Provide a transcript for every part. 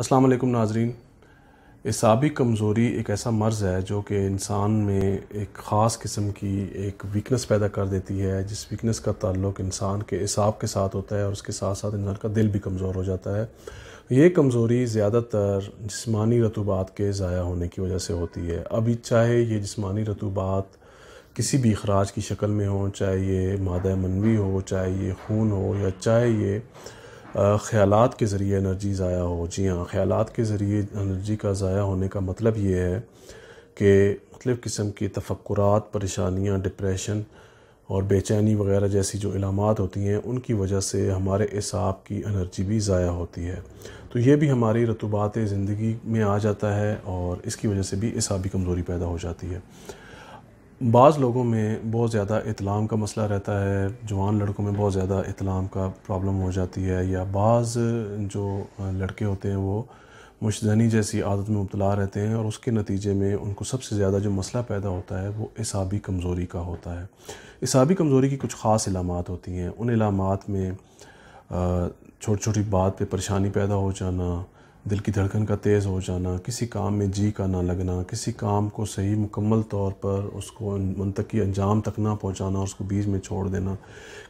अस्सलाम वालेकुम नाजरीन इसाबी कमज़ोरी एक ऐसा मर्ज़ है जो कि इंसान में एक ख़ास किस्म की एक वीकनेस पैदा कर देती है जिस वीकनेस का ताल्लुक इंसान के इसाब के साथ होता है और उसके साथ साथ इंसान का दिल भी कमज़ोर हो जाता है ये कमज़ोरी ज़्यादातर जिसमानी रतूबात के ज़ाया होने की वजह से होती है अभी चाहे ये जिसमानी रतूबात किसी भी अखराज की शक्ल में हो चाहे ये मादा मनवी हो चाहे ये खून हो या चाहे ये ख्याल के ज़रिए एनर्जी ज़ाया हो जी हाँ ख्याल के ज़रिए एनर्जी का ज़ाया होने का मतलब ये है कि मतलब किस्म की तफक्रात परेशानियाँ डिप्रेशन और बेचैनी वगैरह जैसी जो इलामत होती हैं उनकी वजह से हमारे एसाब की एनर्जी भी ज़ाया होती है तो ये भी हमारी रतुबात ज़िंदगी में आ जाता है और इसकी वजह से भी इसाबी कमज़ोरी पैदा हो जाती है बाज़ लोगों में बहुत ज़्यादा इतलाम का मसला रहता है जवान लड़कों में बहुत ज़्यादा इतलाम का प्रॉब्लम हो जाती है या बाज़ जो लड़के होते हैं वो मुशनी जैसी आदत में मुबला रहते हैं और उसके नतीजे में उनको सबसे ज़्यादा जो मसला पैदा होता है वो इसाबी कमज़ोरी का होता है इसाबी कमज़ोरी की कुछ ख़ास इलामत होती हैं उन इलामत में छोटी छोटी बात परेशानी पैदा हो जाना दिल की धड़कन का तेज़ हो जाना किसी काम में जी का ना लगना किसी काम को सही मुकम्मल तौर पर उसको मनतकी अंजाम तक ना पहुंचाना उसको बीच में छोड़ देना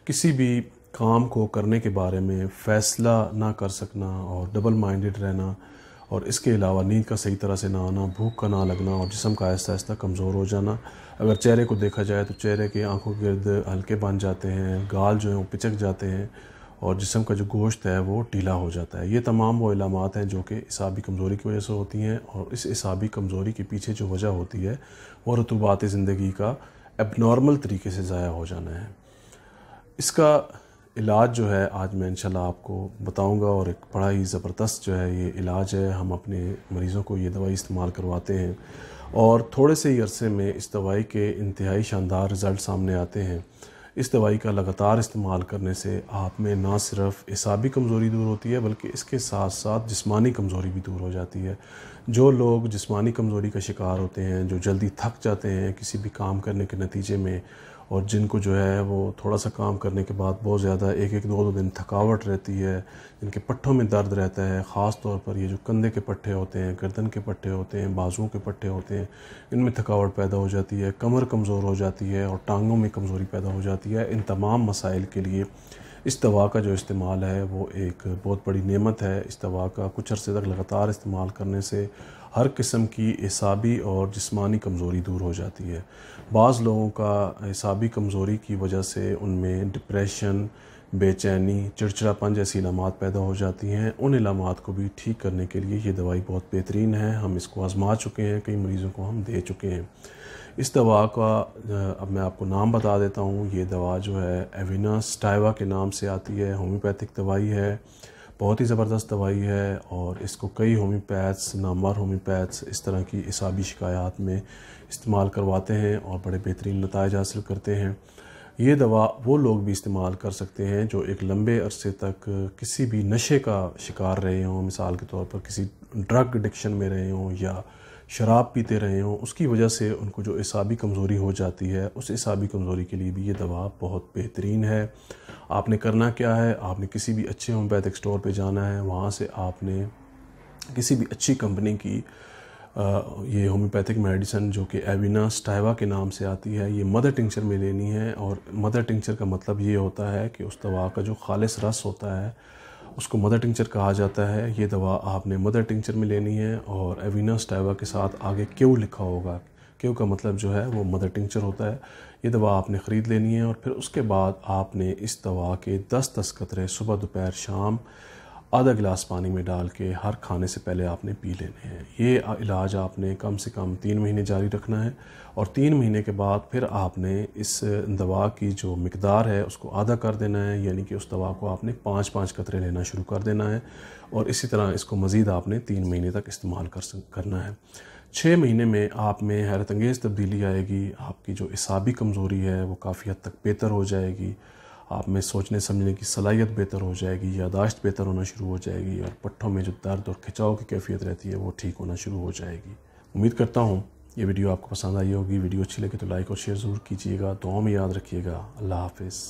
किसी भी काम को करने के बारे में फ़ैसला ना कर सकना और डबल माइंडेड रहना और इसके अलावा नींद का सही तरह से ना आना भूख का ना लगना और जिसम का आहिस्ता आहिस्ता कमज़ोर हो जाना अगर चेहरे को देखा जाए तो चेहरे के आँखों के हल्के बन जाते हैं गाल जो हैं वो पिचक जाते हैं और जिसम का जो गोश्त है वो ढीला हो जाता है ये तमाम वो इलामत हैं जो कि इसाबी कमज़ोरी की वजह से होती हैं और इस इसाबी कमज़ोरी के पीछे जो वजह होती है वो रतुबात ज़िंदगी का एबनॉर्मल तरीके से ज़ाया हो जाना है इसका इलाज जो है आज मैं इंशाल्लाह आपको बताऊंगा और एक बड़ा ही ज़बरदस्त जो है ये इलाज है हम अपने मरीज़ों को ये दवाई इस्तेमाल करवाते हैं और थोड़े से ही अरसे में इस दवाई के इंतहाई शानदार रिज़ल्ट सामने आते हैं इस दवाई का लगातार इस्तेमाल करने से आप में ना सिर्फ हिसाबी कमज़ोरी दूर होती है बल्कि इसके साथ साथ जिस्मानी कमज़ोरी भी दूर हो जाती है जो लोग जिस्मानी कमज़ोरी का शिकार होते हैं जो जल्दी थक जाते हैं किसी भी काम करने के नतीजे में और जिनको जो है वो थोड़ा सा काम करने के बाद बहुत ज़्यादा एक एक दो दो दिन थकावट रहती है जिनके पट्ठों में दर्द रहता है ख़ास तौर पर ये जो कंधे के पट्ठे होते हैं गर्दन के पट्ठे होते हैं बाजुओं के पट्ठे होते हैं इनमें थकावट पैदा हो जाती है कमर कमज़ोर हो जाती है और टांगों में कमज़ोरी पैदा हो जाती है इन तमाम मसाइल के लिए इस दवा का जो इस्तेमाल है वो एक बहुत बड़ी नेमत है इस दवा का कुछ अरसे तक लगातार इस्तेमाल करने से हर किस्म की एसाबी और जिस्मानी कमज़ोरी दूर हो जाती है बाज़ लोगों का एसाबी कमज़ोरी की वजह से उनमें डिप्रेशन बेचैनी चिड़चिड़ापन जैसी इलामत पैदा हो जाती हैं उन इलामत को भी ठीक करने के लिए ये दवाई बहुत बेहतरीन है हम इसको आजमा चुके हैं कई मरीज़ों को हम दे चुके हैं इस दवा का अब मैं आपको नाम बता देता हूँ ये दवा जो है एविना स्टाइवा के नाम से आती है होम्योपैथिक दवाई है बहुत ही ज़बरदस्त दवाई है और इसको कई होम्योपैथ्स नामवर होम्योपैथ्स इस तरह की इसाबी शिकायात में इस्तेमाल करवाते हैं और बड़े बेहतरीन नतज हासिल करते हैं ये दवा वो लोग भी इस्तेमाल कर सकते हैं जो एक लंबे अरसे तक किसी भी नशे का शिकार रहे हों मिसाल के तौर पर किसी ड्रग एडिक्शन में रहे हों या शराब पीते रहे हों उसकी वजह से उनको जो एसाबी कमज़ोरी हो जाती है उस एसाबी कमज़ोरी के लिए भी ये दवा बहुत बेहतरीन है आपने करना क्या है आपने किसी भी अच्छे होम्योपैथिक स्टोर पर जाना है वहाँ से आपने किसी भी अच्छी कंपनी की ये होम्योपैथिक मेडिसन जो कि एविना स्टाइवा के नाम से आती है ये मदर टिंक्चर में लेनी है और मदर टिंक्चर का मतलब ये होता है कि उस दवा का जो खालिस रस होता है उसको मदर टिंक्चर कहा जाता है ये दवा आपने मदर टिंक्चर में लेनी है और एविना स्टाइवा के साथ आगे क्यों लिखा होगा क्यों का मतलब जो है वो मदर टिंक्चर होता है ये दवा आपने ख़रीद लेनी है और फिर उसके बाद आपने इस दवा के दस दस कतरे सुबह दोपहर शाम आधा गिलास पानी में डाल के हर खाने से पहले आपने पी लेने हैं ये इलाज आपने कम से कम तीन महीने जारी रखना है और तीन महीने के बाद फिर आपने इस दवा की जो मकदार है उसको आधा कर देना है यानी कि उस दवा को आपने पाँच पाँच कतरे लेना शुरू कर देना है और इसी तरह इसको मज़ीद आपने तीन महीने तक इस्तेमाल कर करना है छः महीने में आप में हैरत अंगेज़ तब्दीली आएगी आपकी जो इसाबी कमज़ोरी है वो काफ़ी हद तक बेहतर हो जाएगी आप में सोचने समझने की सलाहियत बेहतर हो जाएगी यादाश्त बेहतर होना शुरू हो जाएगी और पट्ठों में जो दर्द और खिंचाव की कैफियत रहती है वो ठीक होना शुरू हो जाएगी उम्मीद करता हूँ ये वीडियो आपको पसंद आई होगी वीडियो अच्छी लगे तो लाइक और शेयर ज़रूर कीजिएगा दुआ में याद रखिएगा अल्लाह हाफिज़